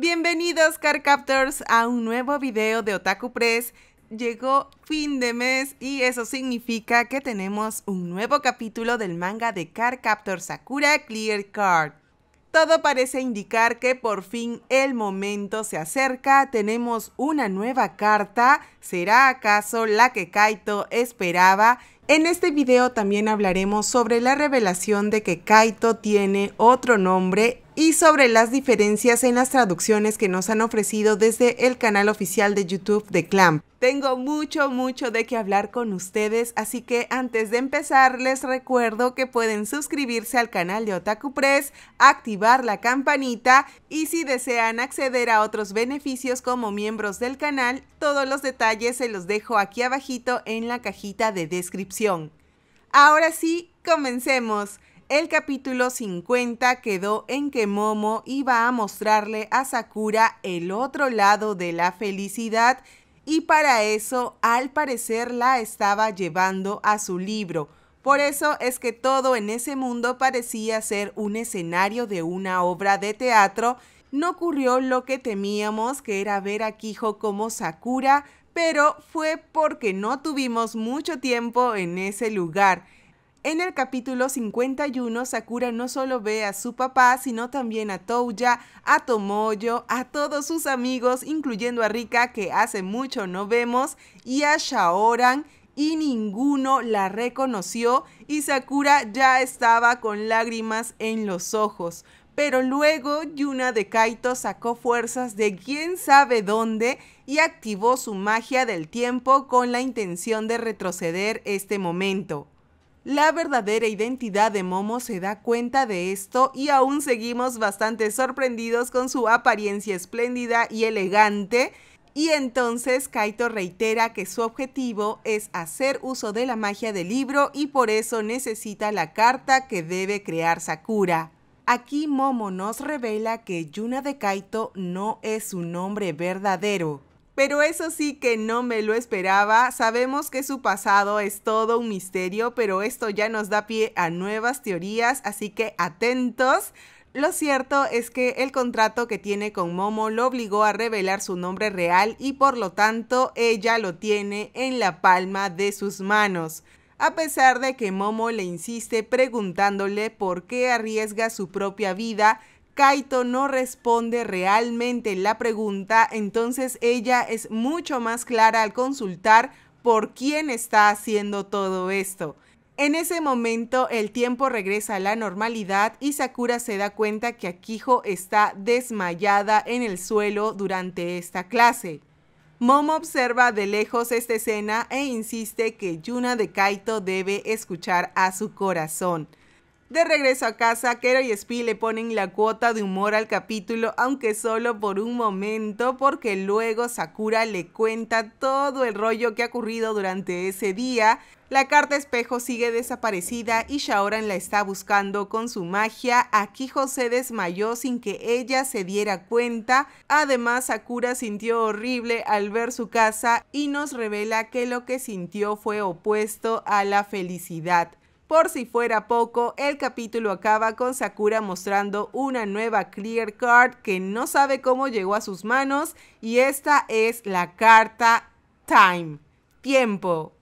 Bienvenidos Carcaptors a un nuevo video de Otaku Press. Llegó fin de mes y eso significa que tenemos un nuevo capítulo del manga de Carcaptor Sakura Clear Card. Todo parece indicar que por fin el momento se acerca, tenemos una nueva carta, ¿será acaso la que Kaito esperaba? En este video también hablaremos sobre la revelación de que Kaito tiene otro nombre y sobre las diferencias en las traducciones que nos han ofrecido desde el canal oficial de YouTube de Clamp. Tengo mucho, mucho de qué hablar con ustedes, así que antes de empezar les recuerdo que pueden suscribirse al canal de Otaku Press, activar la campanita y si desean acceder a otros beneficios como miembros del canal, todos los detalles se los dejo aquí abajito en la cajita de descripción. Ahora sí, comencemos. El capítulo 50 quedó en que Momo iba a mostrarle a Sakura el otro lado de la felicidad y para eso al parecer la estaba llevando a su libro. Por eso es que todo en ese mundo parecía ser un escenario de una obra de teatro. No ocurrió lo que temíamos, que era ver a Kijo como Sakura, pero fue porque no tuvimos mucho tiempo en ese lugar. En el capítulo 51, Sakura no solo ve a su papá, sino también a Touya, a Tomoyo, a todos sus amigos, incluyendo a Rika, que hace mucho no vemos, y a Shaoran, y ninguno la reconoció, y Sakura ya estaba con lágrimas en los ojos. Pero luego Yuna de Kaito sacó fuerzas de quién sabe dónde y activó su magia del tiempo con la intención de retroceder este momento. La verdadera identidad de Momo se da cuenta de esto y aún seguimos bastante sorprendidos con su apariencia espléndida y elegante. Y entonces Kaito reitera que su objetivo es hacer uso de la magia del libro y por eso necesita la carta que debe crear Sakura. Aquí Momo nos revela que Yuna de Kaito no es su nombre verdadero, pero eso sí que no me lo esperaba. Sabemos que su pasado es todo un misterio, pero esto ya nos da pie a nuevas teorías, así que atentos. Lo cierto es que el contrato que tiene con Momo lo obligó a revelar su nombre real y por lo tanto ella lo tiene en la palma de sus manos. A pesar de que Momo le insiste preguntándole por qué arriesga su propia vida, Kaito no responde realmente la pregunta, entonces ella es mucho más clara al consultar por quién está haciendo todo esto. En ese momento el tiempo regresa a la normalidad y Sakura se da cuenta que Akijo está desmayada en el suelo durante esta clase. Momo observa de lejos esta escena e insiste que Yuna de Kaito debe escuchar a su corazón. De regreso a casa, Kero y Spi le ponen la cuota de humor al capítulo, aunque solo por un momento, porque luego Sakura le cuenta todo el rollo que ha ocurrido durante ese día. La carta espejo sigue desaparecida y Shaoran la está buscando con su magia. aquí José desmayó sin que ella se diera cuenta. Además, Sakura sintió horrible al ver su casa y nos revela que lo que sintió fue opuesto a la felicidad. Por si fuera poco, el capítulo acaba con Sakura mostrando una nueva Clear Card que no sabe cómo llegó a sus manos y esta es la carta Time, tiempo.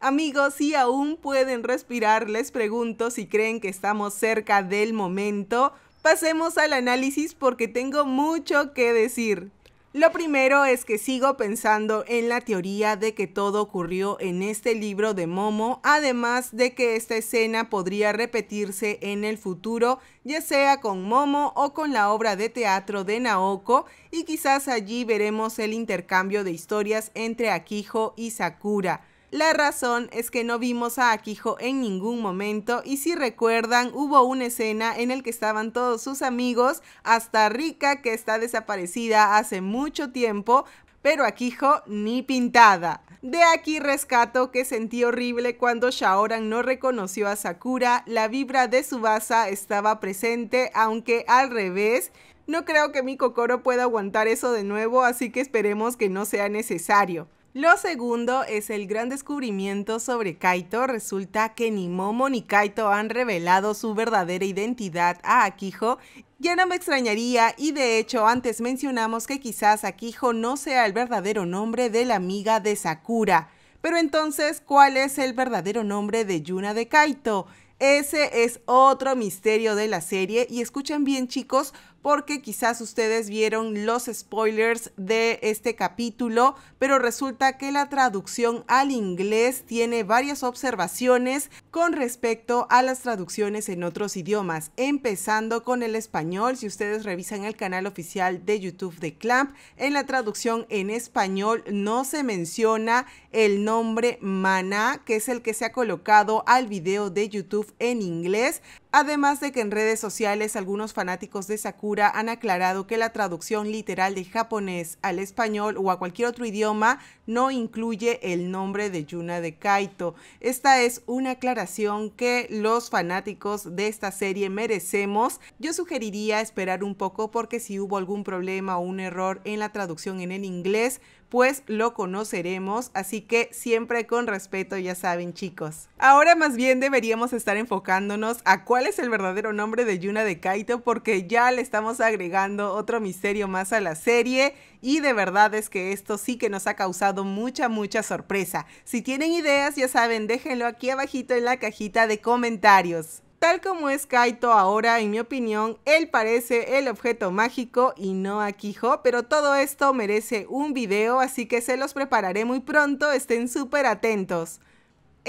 Amigos, si aún pueden respirar, les pregunto si creen que estamos cerca del momento. Pasemos al análisis porque tengo mucho que decir. Lo primero es que sigo pensando en la teoría de que todo ocurrió en este libro de Momo, además de que esta escena podría repetirse en el futuro, ya sea con Momo o con la obra de teatro de Naoko, y quizás allí veremos el intercambio de historias entre Akiho y Sakura. La razón es que no vimos a Akijo en ningún momento y si recuerdan hubo una escena en la que estaban todos sus amigos hasta Rika que está desaparecida hace mucho tiempo, pero Akijo ni pintada. De aquí rescato que sentí horrible cuando Shaoran no reconoció a Sakura, la vibra de su baza estaba presente, aunque al revés. No creo que mi Kokoro pueda aguantar eso de nuevo, así que esperemos que no sea necesario. Lo segundo es el gran descubrimiento sobre Kaito. Resulta que ni Momo ni Kaito han revelado su verdadera identidad a Akiho. Ya no me extrañaría y de hecho antes mencionamos que quizás Akiho no sea el verdadero nombre de la amiga de Sakura. Pero entonces, ¿cuál es el verdadero nombre de Yuna de Kaito? Ese es otro misterio de la serie y escuchen bien chicos porque quizás ustedes vieron los spoilers de este capítulo, pero resulta que la traducción al inglés tiene varias observaciones con respecto a las traducciones en otros idiomas, empezando con el español. Si ustedes revisan el canal oficial de YouTube de Clamp, en la traducción en español no se menciona el nombre Mana, que es el que se ha colocado al video de YouTube en inglés. Además de que en redes sociales algunos fanáticos de Sakura han aclarado que la traducción literal de japonés al español o a cualquier otro idioma no incluye el nombre de Yuna de Kaito. Esta es una aclaración que los fanáticos de esta serie merecemos, yo sugeriría esperar un poco porque si hubo algún problema o un error en la traducción en el inglés, pues lo conoceremos, así que siempre con respeto, ya saben chicos. Ahora más bien deberíamos estar enfocándonos a cuál es el verdadero nombre de Yuna de Kaito porque ya le estamos agregando otro misterio más a la serie y de verdad es que esto sí que nos ha causado mucha, mucha sorpresa. Si tienen ideas, ya saben, déjenlo aquí abajito en la cajita de comentarios. Tal como es Kaito ahora, en mi opinión, él parece el objeto mágico y no aquijo pero todo esto merece un video, así que se los prepararé muy pronto, estén súper atentos.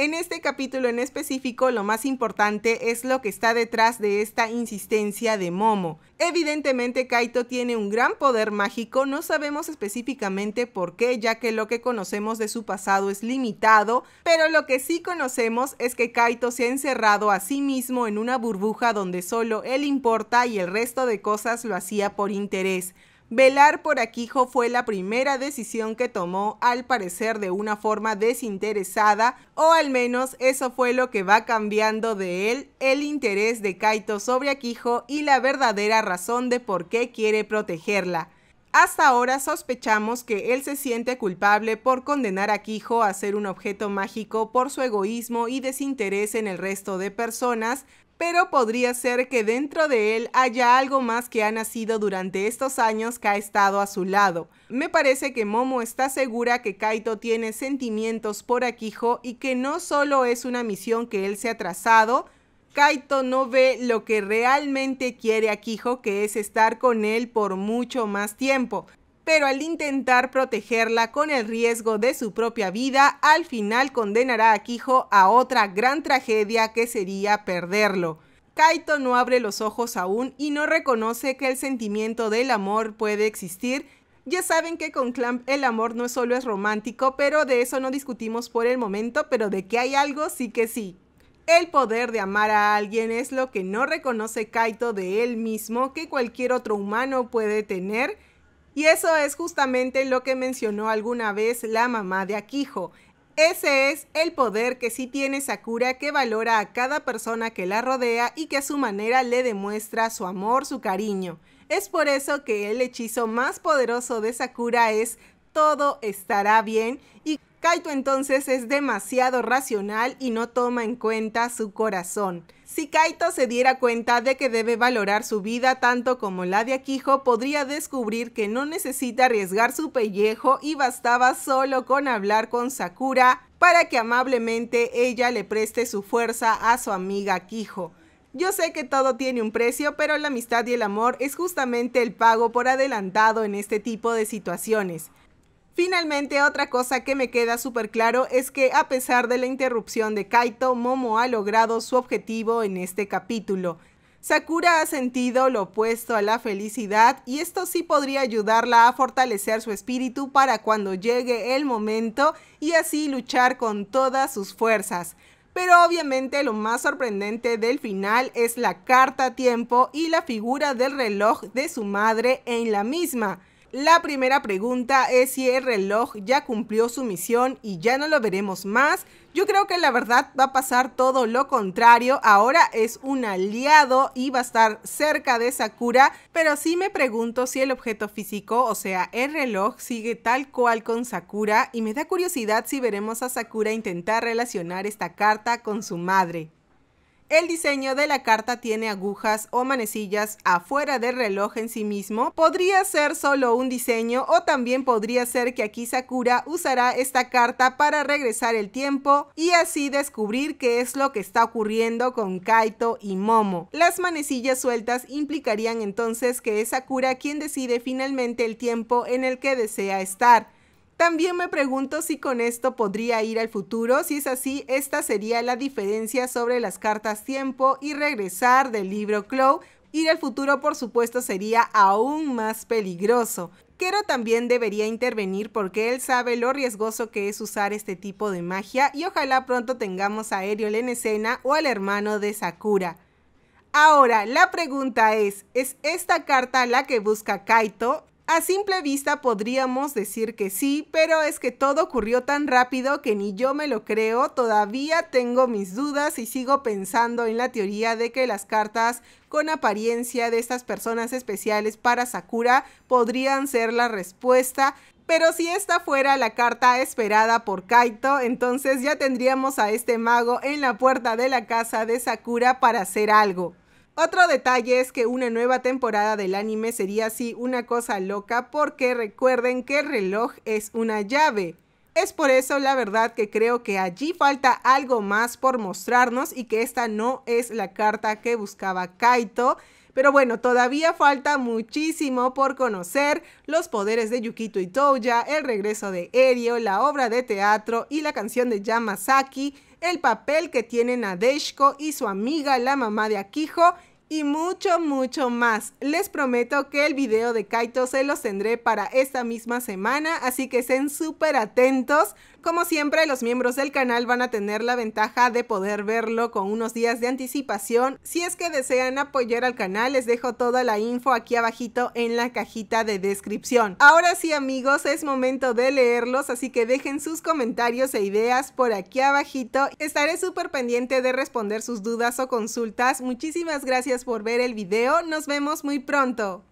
En este capítulo en específico, lo más importante es lo que está detrás de esta insistencia de Momo. Evidentemente, Kaito tiene un gran poder mágico, no sabemos específicamente por qué, ya que lo que conocemos de su pasado es limitado, pero lo que sí conocemos es que Kaito se ha encerrado a sí mismo en una burbuja donde solo él importa y el resto de cosas lo hacía por interés. Velar por Aquijo fue la primera decisión que tomó, al parecer de una forma desinteresada, o al menos eso fue lo que va cambiando de él el interés de Kaito sobre Aquijo y la verdadera razón de por qué quiere protegerla. Hasta ahora sospechamos que él se siente culpable por condenar a Akijo a ser un objeto mágico por su egoísmo y desinterés en el resto de personas, pero podría ser que dentro de él haya algo más que ha nacido durante estos años que ha estado a su lado. Me parece que Momo está segura que Kaito tiene sentimientos por Akijo y que no solo es una misión que él se ha trazado, Kaito no ve lo que realmente quiere Akijo, que es estar con él por mucho más tiempo pero al intentar protegerla con el riesgo de su propia vida, al final condenará a Kijo a otra gran tragedia que sería perderlo. Kaito no abre los ojos aún y no reconoce que el sentimiento del amor puede existir. Ya saben que con Clamp el amor no solo es romántico, pero de eso no discutimos por el momento, pero de que hay algo sí que sí. El poder de amar a alguien es lo que no reconoce Kaito de él mismo que cualquier otro humano puede tener y eso es justamente lo que mencionó alguna vez la mamá de Akijo. Ese es el poder que sí tiene Sakura que valora a cada persona que la rodea y que a su manera le demuestra su amor, su cariño. Es por eso que el hechizo más poderoso de Sakura es todo estará bien y Kaito entonces es demasiado racional y no toma en cuenta su corazón. Si Kaito se diera cuenta de que debe valorar su vida tanto como la de Akijo, podría descubrir que no necesita arriesgar su pellejo y bastaba solo con hablar con Sakura para que amablemente ella le preste su fuerza a su amiga Akijo. Yo sé que todo tiene un precio, pero la amistad y el amor es justamente el pago por adelantado en este tipo de situaciones. Finalmente, otra cosa que me queda súper claro es que a pesar de la interrupción de Kaito, Momo ha logrado su objetivo en este capítulo. Sakura ha sentido lo opuesto a la felicidad y esto sí podría ayudarla a fortalecer su espíritu para cuando llegue el momento y así luchar con todas sus fuerzas. Pero obviamente lo más sorprendente del final es la carta tiempo y la figura del reloj de su madre en la misma. La primera pregunta es si el reloj ya cumplió su misión y ya no lo veremos más. Yo creo que la verdad va a pasar todo lo contrario. Ahora es un aliado y va a estar cerca de Sakura. Pero sí me pregunto si el objeto físico, o sea, el reloj, sigue tal cual con Sakura. Y me da curiosidad si veremos a Sakura intentar relacionar esta carta con su madre. El diseño de la carta tiene agujas o manecillas afuera del reloj en sí mismo. Podría ser solo un diseño o también podría ser que aquí Sakura usará esta carta para regresar el tiempo y así descubrir qué es lo que está ocurriendo con Kaito y Momo. Las manecillas sueltas implicarían entonces que es Sakura quien decide finalmente el tiempo en el que desea estar. También me pregunto si con esto podría ir al futuro. Si es así, esta sería la diferencia sobre las cartas tiempo y regresar del libro Clow. Ir al futuro, por supuesto, sería aún más peligroso. Kero también debería intervenir porque él sabe lo riesgoso que es usar este tipo de magia y ojalá pronto tengamos a Ariel en escena o al hermano de Sakura. Ahora, la pregunta es, ¿es esta carta la que busca Kaito? A simple vista podríamos decir que sí, pero es que todo ocurrió tan rápido que ni yo me lo creo, todavía tengo mis dudas y sigo pensando en la teoría de que las cartas con apariencia de estas personas especiales para Sakura podrían ser la respuesta. Pero si esta fuera la carta esperada por Kaito, entonces ya tendríamos a este mago en la puerta de la casa de Sakura para hacer algo. Otro detalle es que una nueva temporada del anime sería así una cosa loca porque recuerden que el reloj es una llave. Es por eso la verdad que creo que allí falta algo más por mostrarnos y que esta no es la carta que buscaba Kaito. Pero bueno, todavía falta muchísimo por conocer los poderes de Yukito y Toya, el regreso de Erio, la obra de teatro y la canción de Yamazaki el papel que tienen Nadeshko y su amiga, la mamá de Akijo, y mucho, mucho más. Les prometo que el video de Kaito se los tendré para esta misma semana, así que estén súper atentos. Como siempre, los miembros del canal van a tener la ventaja de poder verlo con unos días de anticipación. Si es que desean apoyar al canal, les dejo toda la info aquí abajito en la cajita de descripción. Ahora sí amigos, es momento de leerlos, así que dejen sus comentarios e ideas por aquí abajito. Estaré súper pendiente de responder sus dudas o consultas. Muchísimas gracias por ver el video, nos vemos muy pronto.